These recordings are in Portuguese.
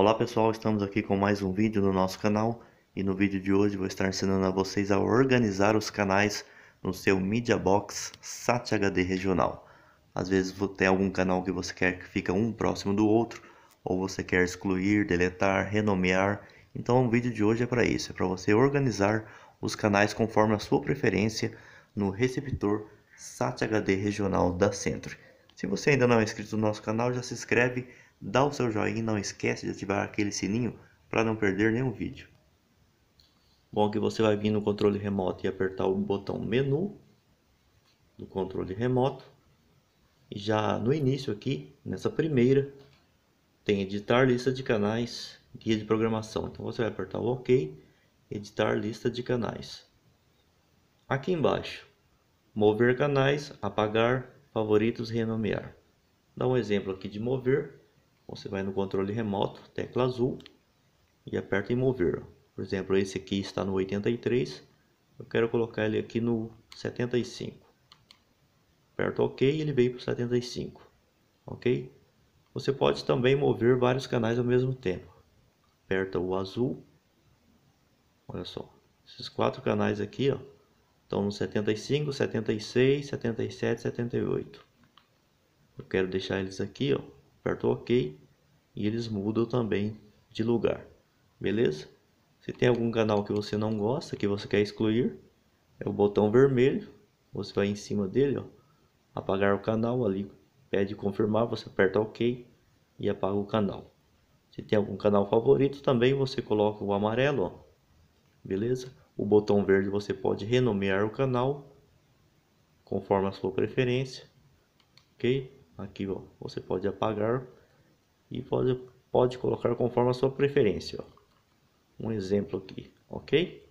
Olá pessoal, estamos aqui com mais um vídeo no nosso canal e no vídeo de hoje vou estar ensinando a vocês a organizar os canais no seu Media Box SAT HD regional. Às vezes tem algum canal que você quer que fica um próximo do outro ou você quer excluir, deletar, renomear. Então o vídeo de hoje é para isso, é para você organizar os canais conforme a sua preferência no receptor SAT HD regional da Centro. Se você ainda não é inscrito no nosso canal, já se inscreve, dá o seu joinha e não esquece de ativar aquele sininho para não perder nenhum vídeo. Bom, que você vai vir no controle remoto e apertar o botão menu do controle remoto. E já no início aqui, nessa primeira, tem editar lista de canais, guia de programação. Então você vai apertar o OK, editar lista de canais. Aqui embaixo, mover canais, apagar, favoritos renomear. Dá um exemplo aqui de mover. Você vai no controle remoto, tecla azul e aperta em mover. Por exemplo, esse aqui está no 83, eu quero colocar ele aqui no 75. Aperto OK e ele veio para o 75. OK? Você pode também mover vários canais ao mesmo tempo. Aperta o azul. Olha só, esses quatro canais aqui, ó, então, no 75, 76, 77, 78. Eu quero deixar eles aqui, ó. Aperto OK e eles mudam também de lugar. Beleza? Se tem algum canal que você não gosta, que você quer excluir, é o botão vermelho. Você vai em cima dele, ó. Apagar o canal ali. Pede confirmar, você aperta OK e apaga o canal. Se tem algum canal favorito também, você coloca o amarelo, ó. Beleza? O botão verde você pode renomear o canal conforme a sua preferência, ok? Aqui ó, você pode apagar e pode, pode colocar conforme a sua preferência. Ó. Um exemplo aqui, ok?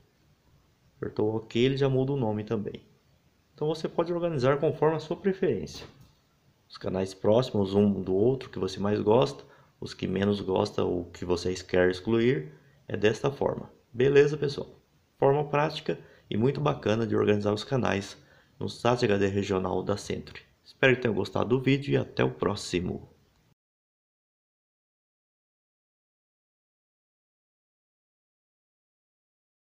Apertou OK, ele já muda o nome também. Então você pode organizar conforme a sua preferência. Os canais próximos um do outro que você mais gosta, os que menos gosta ou que vocês querem excluir, é desta forma. Beleza, pessoal? Forma prática e muito bacana de organizar os canais no SAS HD regional da Centro. Espero que tenham gostado do vídeo e até o próximo.